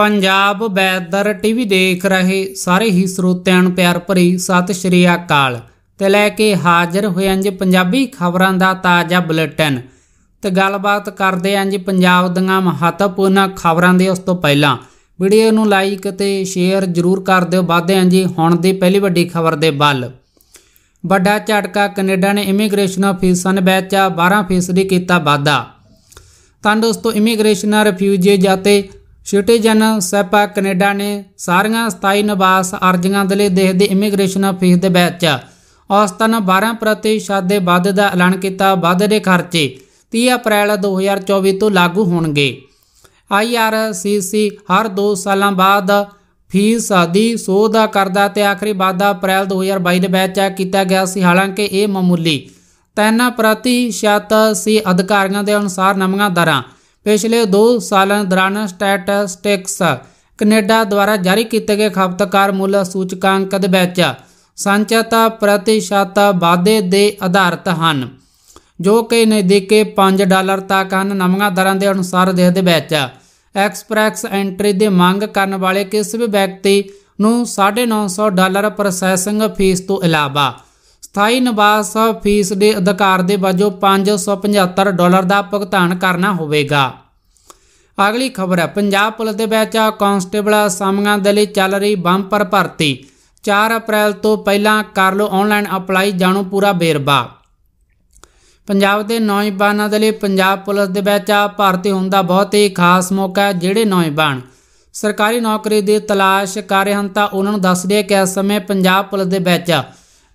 Punjab weather TV ਦੇਖ ਰਹੇ ਸਾਰੇ ਹੀ ਸਰੋਤਿਆਂ ਨੂੰ ਪਿਆਰ ਭਰੀ ਸਤਿ ਸ਼੍ਰੀ ਅਕਾਲ ਤੇ ਲੈ ਕੇ ਹਾਜ਼ਰ ਹੋਏ ਅੰਜ ਪੰਜਾਬੀ ਖਬਰਾਂ ਦਾ ਤਾਜ਼ਾ ਬੁਲੇਟਿਨ ਤੇ ਗੱਲਬਾਤ ਕਰਦੇ ਅੰਜ ਪੰਜਾਬ ਦੀਆਂ ਮਹੱਤਵਪੂਰਨ ਖਬਰਾਂ ਦੇ ਉਸ ਤੋਂ ਪਹਿਲਾਂ ਵੀਡੀਓ ਨੂੰ ਲਾਈਕ ਤੇ ਸ਼ੇਅਰ ਜ਼ਰੂਰ ਕਰ ਦਿਓ ਵਾਧੇ ਅੰਜ ਹੁਣ ਦੀ ਪਹਿਲੀ ਵੱਡੀ ਖਬਰ ਦੇ ਵੱਲ ਵੱਡਾ ਝਟਕਾ ਕੈਨੇਡਾ ਨੇ ਇਮੀਗ੍ਰੇਸ਼ਨ ਫੀਸਾਂ ਵਿੱਚ 12% ਕੀਤਾ ਵਾਧਾ ਤਾਂ ਦੋਸਤੋ ਇਮੀਗ੍ਰੇਸ਼ਨ ਰਿਫਿਊਜੀ ਜਾਤੇ ਸਿਟੀਜ਼ਨ ਸੈਪਾ ਕੈਨੇਡਾ ਨੇ ਸਾਰੀਆਂ ਸਥਾਈ ਨਿਵਾਸ ਅਰਜ਼ੀਆਂ ਦੇ ਲਈ ਦੇਸ਼ ਦੇ ਇਮੀਗ੍ਰੇਸ਼ਨ ਫੀਸ ਦੇ ਵਿੱਚ ਔਸਤਨ 12% ਦੇ ਵਾਧੇ ਦਾ ਐਲਾਨ ਕੀਤਾ ਵਾਧੇ ਦੇ ਖਰਚੇ 30 ਅਪ੍ਰੈਲ 2024 ਤੋਂ ਲਾਗੂ ਹੋਣਗੇ ਆਈਆਰਸੀਸੀ ਹਰ 2 ਸਾਲਾਂ ਬਾਅਦ ਫੀਸ ਦੀ ਸੋਧ ਕਰਦਾ ਤੇ ਆਖਰੀ ਵਾਧਾ ਅਪ੍ਰੈਲ 2022 ਦੇ ਵਿੱਚ ਕੀਤਾ ਗਿਆ ਸੀ ਹਾਲਾਂਕਿ ਇਹ ਮਾਮੂਲੀ 3% ਸੀ ਅਧਿਕਾਰੀਆਂ ਦੇ ਅਨੁਸਾਰ ਨਵੀਆਂ ਦਰਾਂ ਪਿਛਲੇ 2 ਸਾਲਾਂ ਦੌਰਾਨ ਸਟੈਟਿਸਟਿਕਸ ਕੈਨੇਡਾ ਦੁਆਰਾ ਜਾਰੀ ਕੀਤੇ ਗਏ ਖਪਤਕਾਰ ਮੁੱਲ ਸੂਚਕਾਂਕ ਦੇ ਵਿੱਚ ਸੰਚਿਤ ਪ੍ਰਤੀਸ਼ਤ ਵਾਧੇ ਦੇ ਆਧਾਰਿਤ ਹਨ ਜੋ ਕਿ ਨਜ਼ਦੀਕੀ 5 ਡਾਲਰ ਤੱਕ ਹਨ ਨਵੀਆਂ ਦਰਾਂ ਦੇ ਅਨੁਸਾਰ ਦੇਸ਼ ਦੇ ਵਿੱਚ ਐਕਸਪ੍ਰੈਸ ਐਂਟਰੀ ਦੀ ਮੰਗ ਕਰਨ ਵਾਲੇ ਕਿਸੇ ਵੀ ਵਿਅਕਤੀ ਨੂੰ 950 ਡਾਲਰ ਪ੍ਰੋਸੈਸਿੰਗ ਫੀਸ ਤੋਂ ਇਲਾਵਾ ਸਥਾਈ ਨਿਵਾਸ ਫੀਸ ਦੇ ਅਧਿਕਾਰ ਦੇ ਵਜੋਂ 575 ਡਾਲਰ ਦਾ ਭੁਗਤਾਨ ਕਰਨਾ ਹੋਵੇਗਾ ਅਗਲੀ ਖਬਰ ਹੈ ਪੰਜਾਬ ਪੁਲਿਸ ਦੇ ਵਿੱਚ ਕਾਂਸਟੇਬਲ ਸਾਮੀਆਂ ਦੇ ਲਈ ਚੱਲ ਰਹੀ ਬੰਪਰ ਭਰਤੀ 4 ਅਪ੍ਰੈਲ ਤੋਂ ਪਹਿਲਾਂ ਕਰ ਲਓ ਆਨਲਾਈਨ ਅਪਲਾਈ ਜਾਣੋ ਪੂਰਾ ਬੇਰਬਾ ਪੰਜਾਬ ਦੇ ਨੌਜਵਾਨਾਂ ਦੇ ਲਈ ਪੰਜਾਬ ਪੁਲਿਸ ਦੇ ਵਿੱਚ ਭਰਤੀ ਹੋਣ ਦਾ ਬਹੁਤ ਹੀ ਖਾਸ ਮੌਕਾ ਹੈ ਜਿਹੜੇ ਨੌਜਵਾਨ ਸਰਕਾਰੀ ਨੌਕਰੀ ਦੀ ਤਲਾਸ਼ ਕਰ ਰਹੇ ਹਨ ਤਾਂ ਉਹਨਾਂ ਨੂੰ ਦੱਸ ਦਿਆ ਕਿ ਇਸ ਸਮੇਂ ਪੰਜਾਬ ਪੁਲਿਸ ਦੇ ਵਿੱਚ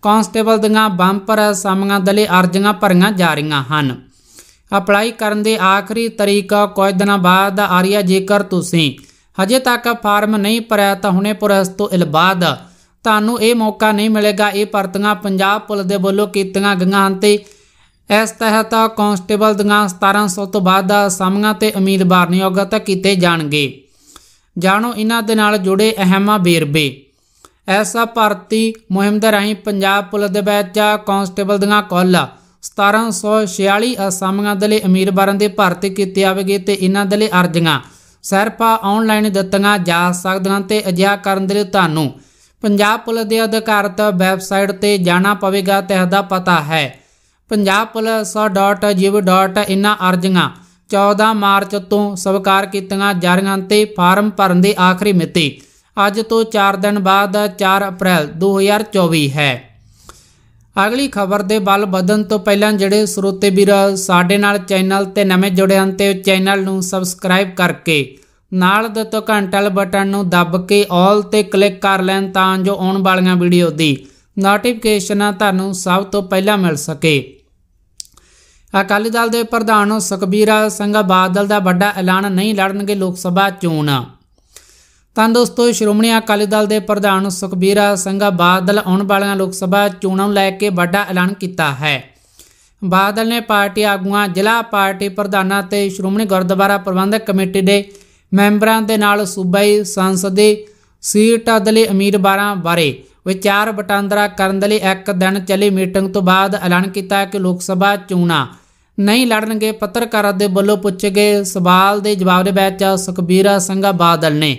ਕਾਂਸਟੇਬਲ ਦੀਆਂ ਬੰਪਰ ਸਾਮੀਆਂ ਦਲੇ ਅਰਜ਼ੀਆਂ ਭਰੀਆਂ ਜਾ ਰਹੀਆਂ ਹਨ ਅਪਲਾਈ ਕਰਨ ਦੇ ਆਖਰੀ ਤਰੀਕ ਕੁਝ ਦਿਨਾਂ ਬਾਅਦ ਆ ਰਹੀ ਹੈ ਜੇਕਰ ਤੁਸੀਂ ਹਜੇ ਤੱਕ ਫਾਰਮ ਨਹੀਂ ਭਰਿਆ ਤਾਂ ਹੁਣੇ ਪੁਰਸ ਤੋਂ ਇਲਬਾਦ ਤੁਹਾਨੂੰ ਇਹ ਮੌਕਾ ਨਹੀਂ ਮਿਲੇਗਾ ਇਹ ਭਰਤੀਆਂ ਪੰਜਾਬ ਪੁਲਿਸ ਦੇ ਵੱਲੋਂ ਕੀਤੀਆਂ ਗਈਆਂ ਹਨ ਤੇ ਇਸ ਤਹਿਤ ਕਾਂਸਟੇਬਲ ਦੀਆਂ 1700 ਤੋਂ ਬਾਅਦ ਸਾਮੀਆਂ ਤੇ ਉਮੀਦਵਾਰ ਨਿਯੋਗਤ ਕੀਤੇ ਜਾਣਗੇ ਜਾਣੋ ਇਹਨਾਂ ਦੇ ਨਾਲ ਜੁੜੇ ਅਹਿਮ ਬੇਰਬੇ ਐਸਾ ਭਰਤੀ ਮੁਹਿੰਮ ਦੇ ਰਾਹੀਂ ਪੰਜਾਬ ਪੁਲਿਸ ਦੇ ਵਿੱਚ ਕਾਂਸਟੇਬਲ ਦੀਆਂ ਕੁੱਲ 1746 ਅਸਾਮੀਆਂ ਦੇ ਲਈ ਅਮੀਰ ਬਰਨ ਦੇ ਭਰਤੀ ਕੀਤੇ ਆਵੇਗੇ ਤੇ ਇਹਨਾਂ ਦੇ ਲਈ ਅਰਜ਼ੀਆਂ ਸਰਪਾ ਆਨਲਾਈਨ ਦਿੱਤੀਆਂ ਜਾ ਸਕਦੀਆਂ ਤੇ ਅਜਿਹਾ ਕਰਨ ਦੇ ਲਈ ਤੁਹਾਨੂੰ ਪੰਜਾਬ ਪੁਲਿਸ ਦੇ ਅਧਿਕਾਰਤ ਵੈਬਸਾਈਟ ਤੇ ਜਾਣਾ ਪਵੇਗਾ ਤੇ ਇਹਦਾ ਪਤਾ ਹੈ punjabpolice.gov.in ਇਹਨਾਂ ਅਰਜ਼ੀਆਂ 14 ਮਾਰਚ ਤੋਂ ਸਵਾਰ ਕੀਤੀਆਂ ਜਾ ਰਹੀਆਂ ਤੇ ਫਾਰਮ ਭਰਨ ਦੀ ਆਖਰੀ ਮਿਤੀ ਅੱਜ ਤੋਂ 4 ਦਿਨ ਬਾਅਦ 4 ਅਪ੍ਰੈਲ 2024 ਹੈ ਅਗਲੀ ਖਬਰ ਦੇ ਵੱਲ ਵਧਣ ਤੋਂ ਪਹਿਲਾਂ ਜਿਹੜੇ ਸਰੋਤੇ ਵੀਰ ਸਾਡੇ ਨਾਲ ਚੈਨਲ ਤੇ ਨਵੇਂ ਜੁੜੇ ਹਨ ਤੇ ਚੈਨਲ ਨੂੰ ਸਬਸਕ੍ਰਾਈਬ ਕਰਕੇ ਨਾਲ ਤੋਂ ਘੰਟਲ ਬਟਨ ਨੂੰ ਦੱਬ ਕੇ 올 ਤੇ ਕਲਿੱਕ ਕਰ ਲੈਣ ਤਾਂ ਜੋ ਆਉਣ ਵਾਲੀਆਂ ਵੀਡੀਓ ਦੀ ਨੋਟੀਫਿਕੇਸ਼ਨ ਤੁਹਾਨੂੰ ਸਭ ਤੋਂ ਪਹਿਲਾਂ ਮਿਲ ਸਕੇ ਅਕਾਲੀ ਦਲ ਦੇ ਪ੍ਰਧਾਨ ਸੁਖਬੀਰ ਸਿੰਘ ਬਾਦਲ ਦਾ ਵੱਡਾ ਐਲਾਨ ਨਹੀਂ ਲੜਨਗੇ ਲੋਕ ਸਭਾ ਚੋਣ ਤਾਂ ਦੋਸਤੋ ਸ਼੍ਰੋਮਣੀ ਅਕਾਲੀ ਦਲ ਦੇ ਪ੍ਰਧਾਨ ਸੁਖਬੀਰ ਸਿੰਘ ਬਾਦਲ ਆਉਣ ਵਾਲੀਆਂ ਲੋਕ ਸਭਾ ਚੋਣਾਂ ਨੂੰ ਲੈ ਕੇ ਵੱਡਾ ਐਲਾਨ ਕੀਤਾ ਹੈ ਬਾਦਲ ਨੇ ਪਾਰਟੀ ਆਗੂਆਂ ਜ਼ਿਲ੍ਹਾ ਪਾਰਟੀ ਪ੍ਰਧਾਨਾਂ ਤੇ ਸ਼੍ਰੋਮਣੀ ਗੁਰਦੁਆਰਾ ਪ੍ਰਬੰਧਕ ਕਮੇਟੀ ਦੇ ਮੈਂਬਰਾਂ ਦੇ ਨਾਲ ਸੂਬਾਈ ਸੰਸਦੀ ਸੀਟ ਅਦਲੇ ਉਮੀਦਵਾਰਾਂ ਬਾਰੇ ਵਿਚਾਰ ਵਟਾਂਦਰਾ ਕਰਨ ਦੇ ਲਈ ਇੱਕ ਦਿਨ ਚੱਲੀ ਮੀਟਿੰਗ ਤੋਂ ਬਾਅਦ ਐਲਾਨ ਕੀਤਾ ਕਿ ਲੋਕ ਸਭਾ ਚੋਣਾਂ ਨਹੀਂ ਲੜਨਗੇ ਪੱਤਰਕਾਰਾਂ ਦੇ ਵੱਲੋਂ ਪੁੱਛੇ ਗਏ ਸਵਾਲ ਦੇ ਜਵਾਬ ਦੇ ਵਿੱਚ ਸੁਖਬੀਰ ਸਿੰਘ ਬਾਦਲ ਨੇ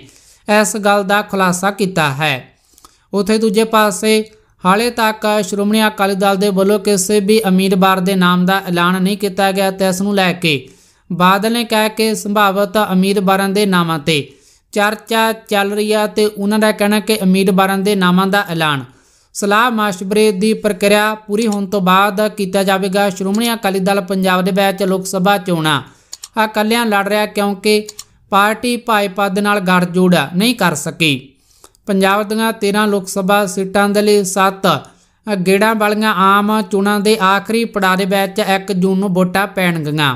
ਇਸ ਗੱਲ ਦਾ ਖੁਲਾਸਾ ਕੀਤਾ ਹੈ ਉਥੇ ਦੂਜੇ ਪਾਸੇ ਹਾਲੇ ਤੱਕ ਸ਼੍ਰੋਮਣੀ ਅਕਾਲੀ ਦਲ ਦੇ ਵੱਲੋਂ ਕਿਸੇ ਵੀ ਉਮੀਦਵਾਰ ਦੇ ਨਾਮ ਦਾ ਐਲਾਨ ਨਹੀਂ ਕੀਤਾ ਗਿਆ ਤੇ ਇਸ ਨੂੰ ਲੈ ਕੇ ਬਾਦਲ ਨੇ ਕਹਿ ਕੇ ਸੰਭਾਵਤ ਉਮੀਦਵਾਰਾਂ ਦੇ ਨਾਮਾਂ ਤੇ ਚਰਚਾ ਚੱਲ ਰਹੀ ਹੈ ਤੇ ਉਹਨਾਂ ਦਾ ਕਹਿਣਾ ਕਿ ਉਮੀਦਵਾਰਾਂ ਦੇ ਨਾਮਾਂ ਦਾ ਐਲਾਨ ਸਲਾਹ ਮਸ਼ਵਰੇ ਦੀ ਪ੍ਰਕਿਰਿਆ ਪੂਰੀ ਹੋਣ ਤੋਂ ਬਾਅਦ ਕੀਤਾ ਜਾਵੇਗਾ ਸ਼੍ਰੋਮਣੀ ਅਕਾਲੀ ਦਲ ਪੰਜਾਬ ਦੇ ਵਿੱਚ ਲੋਕ ਸਭਾ ਚੋਣਾਂ ਆ ਕੱਲਿਆਂ ਲੜ ਰਿਹਾ ਕਿਉਂਕਿ ਪਾਰਟੀ ਭਾਜਪਾ ਦੇ ਨਾਲ ਗੱਠਜੋੜ ਨਹੀਂ ਕਰ ਸਕੀ ਪੰਜਾਬ ਦੀਆਂ 13 ਲੋਕ ਸਭਾ ਸੀਟਾਂ ਦੇ ਲਈ 7 ਗੇੜਾਂ ਵਾਲੀਆਂ ਆਮ ਚੋਣਾਂ ਦੇ ਆਖਰੀ ਪੜਾਅ ਦੇ ਵਿੱਚ 1 ਜੂਨ ਨੂੰ ਵੋਟਾਂ ਪੈਣਗੀਆਂ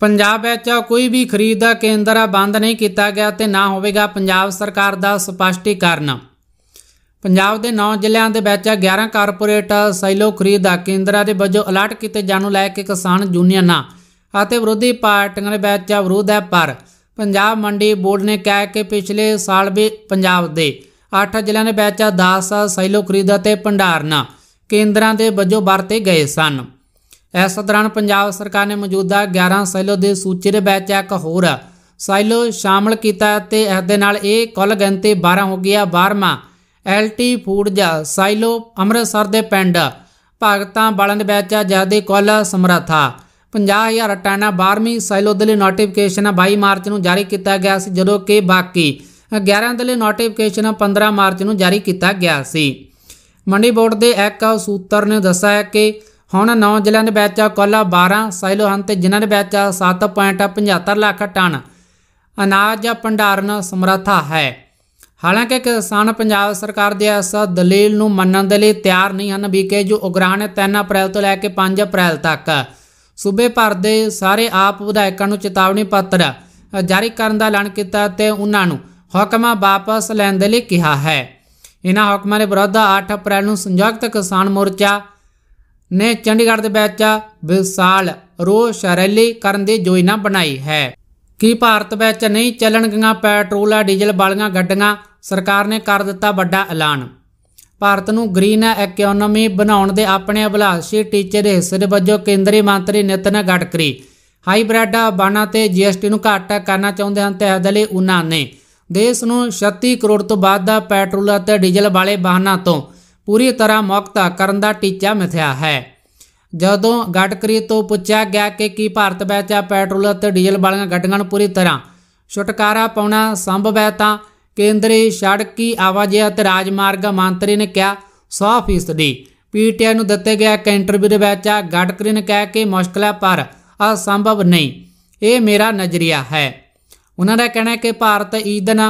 ਪੰਜਾਬ ਵਿੱਚ ਕੋਈ ਵੀ ਖਰੀਦ ਦਾ ਕੇਂਦਰ ਬੰਦ ਨਹੀਂ ਕੀਤਾ ਗਿਆ ਤੇ ਨਾ ਹੋਵੇਗਾ ਪੰਜਾਬ ਸਰਕਾਰ ਦਾ ਸਪਸ਼ਟੀਕਰਨ ਪੰਜਾਬ ਦੇ 9 ਜ਼ਿਲ੍ਹਿਆਂ ਦੇ ਵਿੱਚ 11 ਕਾਰਪੋਰੇਟ ਸਾਈਲੋ ਖਰੀਦ ਦਾ ਕੇਂਦਰਾਂ ਦੇ ਵਜੋਂ ਅਲਰਟ ਕੀਤੇ ਜਾਣ ਨੂੰ ਲੈ ਕੇ ਕਿਸਾਨ ਯੂਨੀਅਨਾਂ ਅਤੇ ਵਿਰੋਧੀ ਪਾਰਟੀਆਂ ਦੇ ਵਿੱਚ ਵਿਰੋਧ ਹੈ ਪਰ ਪੰਜਾਬ ਮੰਡੀ ਬੋਰਡ ਨੇ ਕਿਹਾ ਕਿ ਪਿਛਲੇ ਸਾਲ ਵੀ ਪੰਜਾਬ ਦੇ 8 ਜ਼ਿਲ੍ਹਿਆਂ ਦੇ ਵਿੱਚ 10 ਸਾਈਲੋ ਖਰੀਦ ਅਤੇ ਭੰਡਾਰਨਾ ਕੇਂਦਰਾਂ ਦੇ ਵਜੋਂ ਵਰਤੇ ਗਏ ਸਨ ਇਸ ਦੌਰਾਨ ਪੰਜਾਬ ਸਰਕਾਰ ਨੇ ਮੌਜੂਦਾ 11 ਸਾਈਲੋ ਦੀ ਸੂਚੀ ਦੇ ਵਿੱਚ ਇੱਕ ਹੋਰ ਸਾਈਲੋ ਸ਼ਾਮਲ ਕੀਤਾ ਤੇ ਇਸ ਦੇ ਨਾਲ ਇਹ ਕੁੱਲ ਗਿਣਤੀ 12 ਹੋ ਗਿਆ 12ਵਾਂ ਐਲਟੀ ਫੂਡ ਜਾਂ ਸਾਈਲੋ ਅੰਮ੍ਰਿਤਸਰ ਦੇ ਪਿੰਡ ਭਗਤਾਂ ਬਾਲਣ ਵਿੱਚ ਜਿਆਦੇ ਕੁੱਲ ਸਮਰੱਥਾ 50000 ਰਟਾਨਾ 12ਵੀਂ ਸੈਲੋ ਦੇ ਲਈ ਨੋਟੀਫਿਕੇਸ਼ਨ 22 ਮਾਰਚ ਨੂੰ ਜਾਰੀ ਕੀਤਾ ਗਿਆ ਸੀ ਜਦੋਂ ਕਿ ਬਾਕੀ 11 ਦੇ ਲਈ ਨੋਟੀਫਿਕੇਸ਼ਨ 15 ਮਾਰਚ ਨੂੰ ਜਾਰੀ ਕੀਤਾ ਗਿਆ ਸੀ ਮੰਡੀ ਬੋਰਡ ਦੇ ਇੱਕ ਸੂਤਰ ਨੇ ਦੱਸਿਆ ਕਿ ਹੁਣ 9 ਜ਼ਿਲ੍ਹਿਆਂ ਦੇ ਵਿੱਚ ਕੁੱਲ 12 ਸੈਲੋ ਹਨ ਤੇ ਜਿਨ੍ਹਾਂ ਦੇ ਵਿੱਚ 7.75 ਲੱਖ ਟਨ ਅਨਾਜ ਭੰਡਾਰਨ ਸਮਰੱਥਾ ਹੈ ਹਾਲਾਂਕਿ ਕਿਸਾਨ ਪੰਜਾਬ ਸਰਕਾਰ ਦੇ ਇਸ ਦਲੀਲ ਨੂੰ ਮੰਨਣ ਦੇ ਲਈ ਤਿਆਰ ਨਹੀਂ ਹਨ ਵੀ ਕਿ ਜੋ ਉਗਰਾਣ 3 ਅਪ੍ਰੈਲ ਤੋਂ ਲੈ ਕੇ 5 ਅਪ੍ਰੈਲ ਤੱਕ ਸੂਬੇ ਭਰ ਦੇ ਸਾਰੇ ਆਪ ਵਿਧਾਇਕਾਂ ਨੂੰ ਚੇਤਾਵਨੀ ਪੱਤਰ ਜਾਰੀ ਕਰਨ ਦਾ ਐਲਾਨ ਕੀਤਾ ਤੇ ਉਹਨਾਂ ਨੂੰ ਹੁਕਮਾਂ ਵਾਪਸ ਲੈਣ ਦੇ ਲਈ ਕਿਹਾ ਹੈ ਇਹਨਾਂ ਹੁਕਮਾਂ ਦੇ ਵਿਰੁੱਧ 8 ਅਪ੍ਰੈਲ ਨੂੰ ਸੰਯੁਕਤ ਕਿਸਾਨ ਮੋਰਚਾ ਨੇ ਚੰਡੀਗੜ੍ਹ ਦੇ ਵਿੱਚ ਵਿਸਾਲ ਰੋਸ ਰੈਲੀ ਕਰਨ ਦੀ ਯੋਜਨਾ ਬਣਾਈ ਹੈ ਕਿ ਭਾਰਤ ਵਿੱਚ ਨਹੀਂ ਚੱਲਣਗੀਆਂ ਪੈਟਰੋਲ ਆ ਡੀਜ਼ਲ ਵਾਲੀਆਂ ਗੱਡੀਆਂ ਸਰਕਾਰ ਨੇ ਕਰ ਦਿੱਤਾ ਵੱਡਾ ਐਲਾਨ ਭਾਰਤ ਨੂੰ ਗ੍ਰੀਨ ਇਕਨੋਮੀ ਬਣਾਉਣ ਦੇ ਆਪਣੇ ਅਭਿਲਾਸ਼ੀ ਟੀਚੇ ਦੇ ਹਿੱਸੇ ਵਜੋਂ ਕੇਂਦਰੀ ਮੰਤਰੀ ਨਿਤਨ ਗਡਕਰੀ ਹਾਈਬ੍ਰਿਡ ਬਾਣਾ ਤੇ ਜੀਐਸਟੀ ਨੂੰ ਘੱਟ ਕਰਨਾ ਚਾਹੁੰਦੇ ਹਨ ਤੇ ਇਹਦੇ ਲਈ ਉਹਨਾਂ ਨੇ ਦੇਸ਼ ਨੂੰ 36 ਕਰੋੜ ਤੋਂ ਵੱਧ ਦਾ ਪੈਟਰੋਲ ਅਤੇ ਡੀਜ਼ਲ ਵਾਲੇ ਵਾਹਨਾਂ ਤੋਂ ਪੂਰੀ ਤਰ੍ਹਾਂ ਮੁਕਤ ਕਰਨ ਦਾ ਟੀਚਾ ਮਿਥਿਆ ਹੈ ਜਦੋਂ ਗਡਕਰੀ ਤੋਂ ਪੁੱਛਿਆ ਗਿਆ ਕਿ ਕੀ ਭਾਰਤ ਵਿੱਚ ਪੈਟਰੋਲ ਅਤੇ ਡੀਜ਼ਲ ਵਾਲੀਆਂ ਗੱਡੀਆਂ ਨੂੰ ਪੂਰੀ ਤਰ੍ਹਾਂ ਛੁਟਕਾਰਾ ਪਾਉਣਾ ਸੰਭਵ ਹੈ ਤਾਂ ਕੇਂਦਰੀ ਸੜਕੀ ਆਵਾਜਾਈ ਅਤੇ ਰਾਜਮਾਰਗ ਮੰਤਰੀ ਨੇ ਕਿਹਾ 100% ਦੀ ਪੀਟੀਆਈ ਨੂੰ ਦਿੱਤੇ ਗਿਆ ਇੱਕ ਇੰਟਰਵਿਊ ਦੇ ਵਿੱਚ ਗਡਕਰੀ ਨੇ ਕਿਹਾ ਕਿ ਮੁਸ਼ਕਲ ਹੈ ਪਰ ਅਸੰਭਵ ਨਹੀਂ ਇਹ ਮੇਰਾ ਨਜ਼ਰੀਆ ਹੈ ਉਹਨਾਂ ਦਾ ਕਹਿਣਾ ਹੈ ਕਿ ਭਾਰਤ ਈਦਨ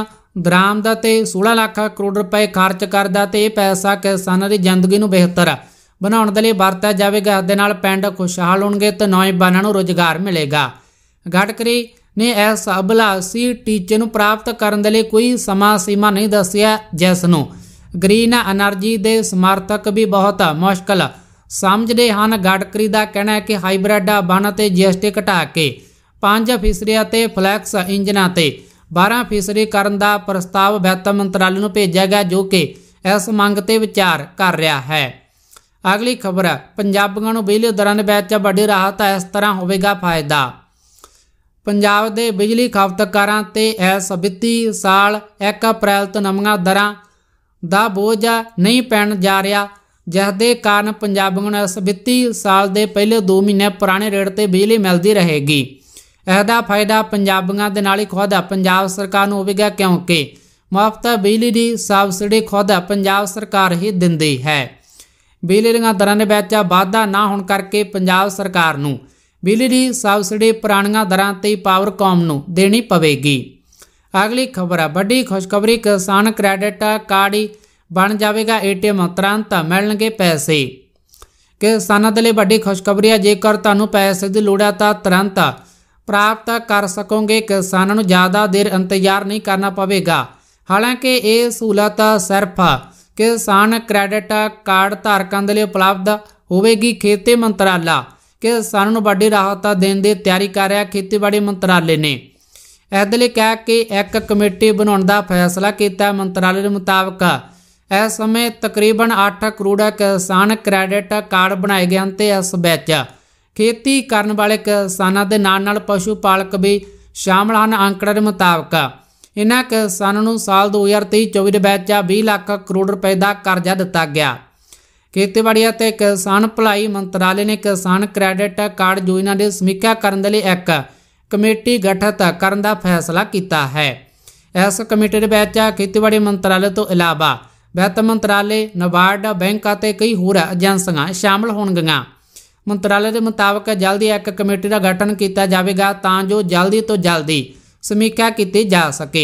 ਦਰਾਮਦ ਤੇ 16 ਲੱਖ ਕਰੋੜ ਰੁਪਏ ਖਰਚ ਕਰਦਾ ਤੇ ਇਹ ਪੈਸਾ ਕਿਸਾਨਾਂ ਦੀ ਜ਼ਿੰਦਗੀ ਨੂੰ ਬਿਹਤਰ ਬਣਾਉਣ ਦੇ ਲਈ ਵਰਤਿਆ ਜਾਵੇਗਾ ਦੇ ਨਾਲ ਪਿੰਡ ਖੁਸ਼ਹਾਲ ਹੋਣਗੇ ਤੇ ਨੌਜਵਾਨਾਂ ਨੂੰ ਰੋਜ਼ਗਾਰ ਮਿਲੇਗਾ ਗਡਕਰੀ ਨੇ ਇਸ ਅਭਲਾਸੀ ਟੀਚੇ ਨੂੰ ਪ੍ਰਾਪਤ ਕਰਨ ਦੇ ਲਈ ਕੋਈ ਸਮਾਂ ਸੀਮਾ ਨਹੀਂ ਦੱਸਿਆ ਜਿਸ ਨੂੰ ਗ੍ਰੀਨ એનર્ਜੀ ਦੇ ਸਮਰਥਕ ਵੀ ਬਹੁਤ ਮੁਸ਼ਕਲ ਸਮਝਦੇ ਹਨ ਗਡਕਰੀ ਦਾ ਕਹਿਣਾ ਹੈ ਕਿ ਹਾਈਬ੍ਰਿਡ ਬਣ ਤੇ ਜੀਐਸਟੀ ਘਟਾ ਕੇ 5 ਫੀਸਦੀ ਅਤੇ ਫਲੈਕਸ ਇੰਜਨਾਂ ਤੇ 12 ਫੀਸਰੀ ਕਰਨ ਦਾ ਪ੍ਰਸਤਾਵ ਵਿੱਤ ਮੰਤਰਾਲੇ ਨੂੰ ਭੇਜਿਆ ਗਿਆ ਜੋ ਕਿ ਇਸ ਮੰਗ ਤੇ ਵਿਚਾਰ ਕਰ ਰਿਹਾ ਹੈ ਅਗਲੀ ਖਬਰ ਪੰਜਾਬੀਆਂ ਨੂੰ ਬਿਜਲੀ ਦਰਾਂ ਦੇ ਵਿੱਚ ਵੱਡੀ ਰਾਹਤ ਇਸ ਤਰ੍ਹਾਂ ਹੋਵੇਗਾ ਫਾਇਦਾ ਪੰਜਾਬ ਦੇ ਬਿਜਲੀ ਖਪਤਕਾਰਾਂ ਤੇ ਇਸ ਵਿੱਤੀ ਸਾਲ 1 ਅਪ੍ਰੈਲ ਤੋਂ ਨਵੀਆਂ ਦਰਾਂ ਦਾ ਬੋਝ ਨਹੀਂ ਪੈਣ ਜਾ ਰਿਹਾ ਜਿਸ ਦੇ ਕਾਰਨ ਪੰਜਾਬੀਆਂ ਨੂੰ ਇਸ ਵਿੱਤੀ ਸਾਲ ਦੇ ਪਹਿਲੇ 2 ਮਹੀਨੇ ਪੁਰਾਣੇ ਰੇਟ ਤੇ ਬਿਜਲੀ ਮਿਲਦੀ ਰਹੇਗੀ ਇਹਦਾ ਫਾਇਦਾ ਪੰਜਾਬੀਆਂ ਦੇ ਨਾਲ ਹੀ ਖੁਦ ਪੰਜਾਬ ਸਰਕਾਰ ਨੂੰ ਹੋਵੇਗਾ ਕਿਉਂਕਿ ਮੁਫਤ ਬਿਜਲੀ ਦੀ ਸਬਸਿਡੀ ਖੁਦ ਪੰਜਾਬ ਸਰਕਾਰ ਹੀ ਦਿੰਦੀ ਹੈ ਬਿਜਲੀ ਦੀਆਂ ਦਰਾਂ ਦੇ ਵਿੱਚ ਵਾਧਾ ਨਾ ਹੋਣ ਕਰਕੇ ਪੰਜਾਬ ਸਰਕਾਰ ਨੂੰ ਬਿਜਲੀ ਦੀ ਸਬਸਿਡੀ ਪੁਰਾਣੀਆਂ ਦਰਾਂ ਤੇ ਪਾਵਰ ਕਾਮ ਨੂੰ ਦੇਣੀ ਪਵੇਗੀ ਅਗਲੀ ਖਬਰ ਹੈ ਵੱਡੀ ਖੁਸ਼ਖਬਰੀ ਕਿਸਾਨ ਕ੍ਰੈਡਿਟ ਕਾਰਡ ਬਣ ਜਾਵੇਗਾ ਏਟੀਐਮ ਤੁਰੰਤ ਮਿਲਣਗੇ ਪੈਸੇ ਕਿਸਾਨਾਂ ਦੇ ਲਈ ਵੱਡੀ ਖੁਸ਼ਖਬਰੀ ਹੈ ਜੇਕਰ ਤੁਹਾਨੂੰ ਪੈਸੇ ਦੀ ਲੋੜ ਹੈ ਤਾਂ ਤੁਰੰਤ ਪ੍ਰਾਪਤ ਕਰ ਸਕੋਗੇ ਕਿਸਾਨਾਂ ਨੂੰ ਜ਼ਿਆਦਾ ਦੇਰ ਇੰਤਜ਼ਾਰ ਨਹੀਂ ਕਰਨਾ ਪਵੇਗਾ ਹਾਲਾਂਕਿ ਇਹ ਸਹੂਲਤ ਸਿਰਫ ਕਿਸਾਨ ਕ੍ਰੈਡਿਟ ਕਾਰਡ ਧਾਰਕਾਂ ਦੇ ਲਈ ਉਪਲਬਧ ਹੋਵੇਗੀ ਖੇਤੀ ਮੰਤਰਾਲਾ ਕਿ ਕਿਸਾਨਾਂ ਨੂੰ ਵੱਡੀ ਰਾਹਤ ਦੇਣ ਦੀ ਤਿਆਰੀ ਕਰ ਰਿਹਾ ਖੇਤੀਬਾੜੀ ਮੰਤਰਾਲੇ ਨੇ ਇਸ ਦੇ ਲਈ ਕਹਿ ਕੇ ਇੱਕ ਕਮੇਟੀ ਬਣਾਉਣ ਦਾ ਫੈਸਲਾ ਕੀਤਾ ਮੰਤਰਾਲੇ ਦੇ ਮੁਤਾਬਕ ਇਸ ਸਮੇਂ ਤਕਰੀਬਨ 8 ਕਰੋੜ ਕਿਸਾਨ ਕ੍ਰੈਡਿਟ ਕਾਰਡ ਬਣਾਏ ਗਏ ਹਨ ਤੇ ਇਸ ਵਿੱਚ ਖੇਤੀ ਕਰਨ ਵਾਲੇ ਕਿਸਾਨਾਂ ਦੇ ਨਾਲ ਨਾਲ ਪਸ਼ੂ ਪਾਲਕ ਵੀ ਸ਼ਾਮਲ ਹਨ ਅੰਕੜੇ ਦੇ ਮੁਤਾਬਕ ਇਹਨਾਂ ਕਿਸਾਨਾਂ ਨੂੰ ਸਾਲ 2023-24 ਦੇ ਵਿੱਚ 20 ਲੱਖ ਕਰੋੜ ਰੁਪਏ ਦਾ ਕਰਜ਼ਾ ਦਿੱਤਾ ਗਿਆ ਖੇਤੀਬਾੜੀ ਅਤੇ ਕਿਸਾਨ ਭਲਾਈ ਮੰਤਰਾਲੇ ਨੇ ਕਿਸਾਨ ਕ੍ਰੈਡਿਟ ਕਾਰਡ ਯੋਜਨਾ ਦੀ ਸਮੀਖਿਆ ਕਰਨ ਦੇ ਲਈ ਇੱਕ ਕਮੇਟੀ ਗਠਿਤ ਕਰਨ ਦਾ ਫੈਸਲਾ ਕੀਤਾ ਹੈ ਇਸ ਕਮੇਟੀ ਦੇ ਵਿੱਚ ਖੇਤੀਬਾੜੀ ਮੰਤਰਾਲੇ ਤੋਂ ਇਲਾਵਾ ਵਿੱਤ ਮੰਤਰਾਲੇ ਨਵਾਰਡ ਬੈਂਕ ਅਤੇ ਕਈ ਹੋਰ ਏਜੰਸੀਆਂ ਸ਼ਾਮਲ ਹੋਣਗੀਆਂ ਮੰਤਰਾਲੇ ਦੇ ਮੁਤਾਬਕ ਜਲਦੀ ਇੱਕ ਕਮੇਟੀ ਦਾ ਗਠਨ ਕੀਤਾ ਜਾਵੇਗਾ ਤਾਂ ਜੋ ਜਲਦੀ ਤੋਂ ਜਲਦੀ ਸਮੀਖਿਆ ਕੀਤੀ ਜਾ ਸਕੇ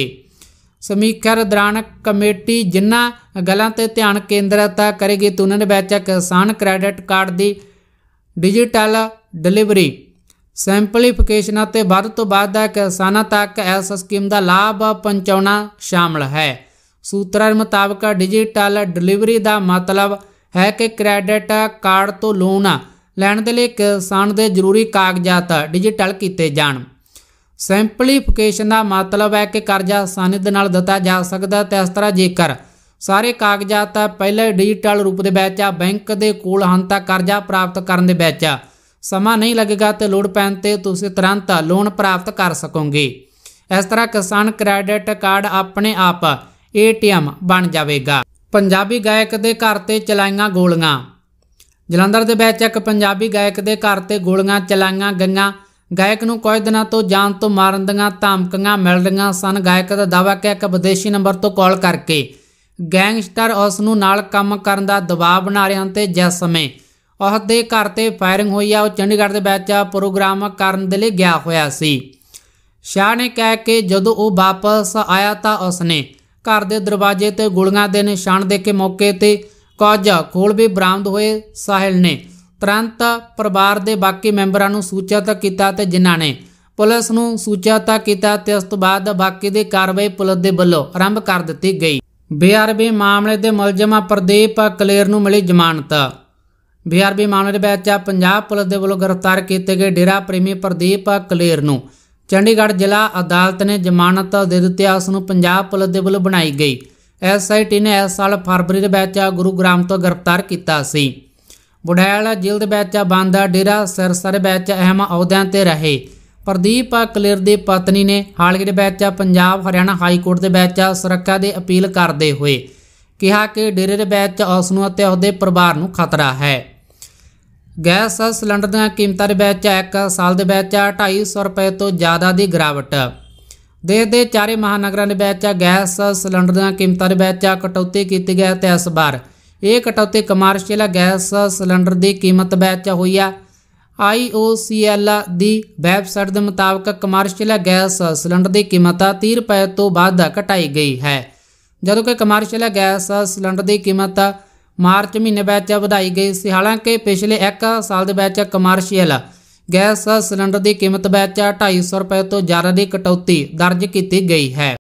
ਸਮੀਖਿਆ ਦਰਾਨ ਕਮੇਟੀ ਜਿਨ੍ਹਾਂ ਗੱਲਾਂ ਤੇ ਧਿਆਨ ਕੇਂਦਰਿਤ ਕਰੇਗੀ ਉਹਨਾਂ ਦੇ ਵਿੱਚ ਕਿਸਾਨ ਕ੍ਰੈਡਿਟ ਕਾਰਡ ਦੀ ਡਿਜੀਟਲ ਡਿਲੀਵਰੀ ਸੈਂਪਲੀਫਿਕੇਸ਼ਨ ਅਤੇ ਵੱਧ ਤੋਂ ਵੱਧ ਕਿਸਾਨਾਂ ਤੱਕ ਇਸ ਸਕੀਮ ਦਾ ਲਾਭ ਪਹੁੰਚਾਉਣਾ ਸ਼ਾਮਲ ਹੈ ਸੂਤਰਾਂ ਮੁਤਾਬਕ ਡਿਜੀਟਲ ਡਿਲੀਵਰੀ ਦਾ ਮਤਲਬ ਹੈ ਕਿ ਕ੍ਰੈਡਿਟ ਕਾਰਡ ਤੋਂ ਲੋਨ ਲੈਣ ਦੇ ਲਈ ਕਿਸਾਨ ਦੇ ਜ਼ਰੂਰੀ ਕਾਗਜ਼ਾਤ ਡਿਜੀਟਲ ਕੀਤੇ ਜਾਣ ਸਿੰਪਲੀਫਿਕੇਸ਼ਨ ਦਾ ਮਤਲਬ ਹੈ ਕਿ ਕਰਜ਼ਾ ਆਸਾਨੀ ਦੇ ਨਾਲ ਦਿੱਤਾ ਜਾ ਸਕਦਾ ਤੇ ਇਸ ਤਰ੍ਹਾਂ ਜੇਕਰ ਸਾਰੇ ਕਾਗਜ਼ਾਤ ਪਹਿਲੇ ਡਿਜੀਟਲ ਰੂਪ ਦੇ ਵਿੱਚ ਆ ਬੈਂਕ ਦੇ ਕੋਲ ਹਨ ਤਾਂ ਕਰਜ਼ਾ ਪ੍ਰਾਪਤ ਕਰਨ ਦੇ ਵਿੱਚ ਸਮਾਂ ਨਹੀਂ ਲੱਗੇਗਾ ਤੇ ਲੋੜ ਪੈਣ ਤੇ ਤੁਸੀਂ ਤੁਰੰਤ ਲੋਨ ਪ੍ਰਾਪਤ ਕਰ ਸਕੋਗੇ ਇਸ ਤਰ੍ਹਾਂ ਕਿਸਾਨ ਕ੍ਰੈਡਿਟ ਕਾਰਡ ਆਪਣੇ ਆਪ ਏਟੀਐਮ ਬਣ ਜਾਵੇਗਾ ਪੰਜਾਬੀ ਗਾਇਕ ਦੇ ਘਰ ਤੇ ਚਲਾਈਆਂ ਗੋਲੀਆਂ ਜਲੰਧਰ ਦੇ ਵਿੱਚ ਇੱਕ ਪੰਜਾਬੀ ਗਾਇਕ ਦੇ ਘਰ ਤੇ ਗੋਲੀਆਂ ਚਲਾਈਆਂ ਗਈਆਂ ਗਾਇਕ ਨੂੰ ਕੁਝ ਦਿਨਾਂ ਤੋਂ ਜਾਨ ਤੋਂ ਮਾਰਨ ਦੀਆਂ ਧਮਕੀਆਂ ਮਿਲ ਰਹੀਆਂ ਸਨ ਗਾਇਕ ਦਾ ਦਾਵਾ ਕਿ ਇੱਕ ਵਿਦੇਸ਼ੀ ਨੰਬਰ ਤੋਂ ਕਾਲ ਕਰਕੇ ਗੈਂਗਸਟਰ ਉਸ ਨੂੰ ਨਾਲ ਕੰਮ ਕਰਨ ਦਾ ਦਬਾਅ ਬਣਾ ਰਹੇ ਹਨ ਤੇ ਜਿਸ ਸਮੇਂ ਉਸ ਦੇ ਘਰ ਤੇ ਫਾਇਰਿੰਗ ਹੋਈ ਆ ਉਹ ਚੰਡੀਗੜ੍ਹ ਦੇ ਵਿੱਚ ਪ੍ਰੋਗਰਾਮ ਕਰਨ ਦੇ ਲਈ ਗਿਆ ਹੋਇਆ ਸੀ ਸ਼ਾਹ ਨੇ ਕਹਿ ਕੇ ਜਦੋਂ ਉਹ ਵਾਪਸ ਆਇਆ ਤਾਂ ਉਸ ਨੇ ਘਰ ਦੇ ਦਰਵਾਜ਼ੇ ਤੇ ਗੋਲੀਆਂ ਦੇ ਨਿਸ਼ਾਨ ਦੇਖ ਕੇ ਮੌਕੇ ਤੇ ਕੁਝ ਖੋਲ ਵੀ ਬਰਾਮਦ ਹੋਏ ਸਾਹਿਲ ਨੇ ਤੁਰੰਤ ਪਰਿਵਾਰ ਦੇ ਬਾਕੀ ਮੈਂਬਰਾਂ ਨੂੰ ਸੂਚਿਤ ਕੀਤਾ ਤੇ ਜਿਨ੍ਹਾਂ ਨੇ ਪੁਲਿਸ ਨੂੰ ਸੂਚਿਤ ਕੀਤਾ ਤੇ ਉਸ ਤੋਂ ਬਾਅਦ ਬਾਕੀ ਦੀ ਕਾਰਵਾਈ ਪੁਲਿਸ ਦੇ ਵੱਲੋਂ ਆਰੰਭ ਕਰ ਦਿੱਤੀ ਗਈ ਬੀਆਰਬੀ ਮਾਮਲੇ ਦੇ ਮੁਲਜ਼ਮਾਂ ਪ੍ਰਦੀਪ ਕਲੇਰ ਨੂੰ ਮਿਲੀ ਜ਼ਮਾਨਤ ਬੀਆਰਬੀ ਮਾਮਲੇ ਦੇ ਵਿੱਚ ਪੰਜਾਬ ਪੁਲਿਸ ਦੇ ਵੱਲੋਂ ਗ੍ਰਿਫਤਾਰ ਕੀਤੇ ਗਏ ਡੇਰਾ ਪ੍ਰੇਮੀ ਪ੍ਰਦੀਪ ਕਲੇਰ ਨੂੰ ਚੰਡੀਗੜ੍ਹ ਜ਼ਿਲ੍ਹਾ ਅਦਾਲਤ ਨੇ ਜ਼ਮਾਨਤ ਦੇ ਦਿੱਤੀ ਉਸ ਨੂੰ ਪੰਜਾਬ ਪੁਲਿਸ ਦੇ ਵੱਲੋਂ ਬਣਾਈ ਗਈ ਐਸਆਈਟੀ ਨੇ ਇਸ ਸਾਲ ਫਰਵਰੀ ਦੇ ਵਿੱਚ ਗੁਰੂਗ੍ਰਾਮ ਤੋਂ ਗ੍ਰਿਫਤਾਰ ਕੀਤਾ ਸੀ ਬੁਢੈਲ ਜਿਲਦ ਵਿੱਚ ਬੰਦਾ ਡੇਰਾ ਸਰਸਰ ਵਿੱਚ ਅਹਿਮ ਅਹੁਦਿਆਂ ਤੇ ਰਹੇ ਪ੍ਰਦੀਪ ਕਲਿਰ ਦੀ ਪਤਨੀ ਨੇ ਹਾਲੀਏ ਦੇ ਵਿੱਚ ਪੰਜਾਬ ਹਰਿਆਣਾ ਹਾਈ ਕੋਰਟ ਦੇ ਵਿੱਚ ਸੁਰੱਖਿਆ ਦੀ ਅਪੀਲ ਕਰਦੇ ਹੋਏ ਕਿਹਾ ਕਿ ਡੇਰੇ ਦੇ ਵਿੱਚ ਉਸ ਨੂੰ ਅਤੇ ਉਹਦੇ ਪਰਿਵਾਰ ਨੂੰ ਖਤਰਾ ਹੈ ਗੈਸ ਸਿਲੰਡਰ ਦੀਆਂ ਕੀਮਤਾਂ ਦੇ ਵਿੱਚ ਇੱਕ ਸਾਲ ਦੇ ਵਿੱਚ 2500 ਰੁਪਏ ਤੋਂ ਜ਼ਿਆਦਾ ਦੀ ਗਿਰਾਵਟ ਦੇਸ਼ ਦੇ ਚਾਰੇ ਮਹਾਨਗਰਾਂ ਦੇ ਵਿੱਚ ਗੈਸ ਸਿਲੰਡਰ ਦੀਆਂ ਕੀਮਤਾਂ ਦੇ ਵਿੱਚ ਕਟੌਤੀ ਕੀਤੀ ਗਈ ਤੇ ਇਸ ਵਾਰ ਇਹ ਕਟੌਤੀ ਕਮਰਸ਼ੀਅਲ ਗੈਸ ਸਿਲੰਡਰ ਦੀ ਕੀਮਤ ਵਿੱਚ ਹੋਈ ਆ IOCL ਦੀ ਵੈਬਸਾਈਟ ਦੇ ਮੁਤਾਬਕ ਕਮਰਸ਼ੀਅਲ ਗੈਸ ਸਿਲੰਡਰ ਦੀ ਕੀਮਤ 30 ਰੁਪਏ ਤੋਂ ਵੱਧ ਘਟਾਈ ਗਈ ਹੈ ਜਦੋਂ ਕਿ ਕਮਰਸ਼ੀਅਲ ਗੈਸ ਸਿਲੰਡਰ ਦੀ ਕੀਮਤ ਮਾਰਚ ਮਹੀਨੇ ਵਿੱਚ ਵਧਾਈ ਗਈ ਸੀ ਹਾਲਾਂਕਿ ਪਿਛਲੇ 1 ਸਾਲ ਦੇ ਵਿੱਚ ਕਮਰਸ਼ੀਅਲ ਗੈਸ ਸਿਲੰਡਰ ਦੀ ਕੀਮਤ ਵਿੱਚ 250 ਰੁਪਏ ਤੋਂ ਜ਼ਿਆਦਾ ਦੀ ਕਟੌਤੀ ਦਰਜ ਕੀਤੀ ਗਈ ਹੈ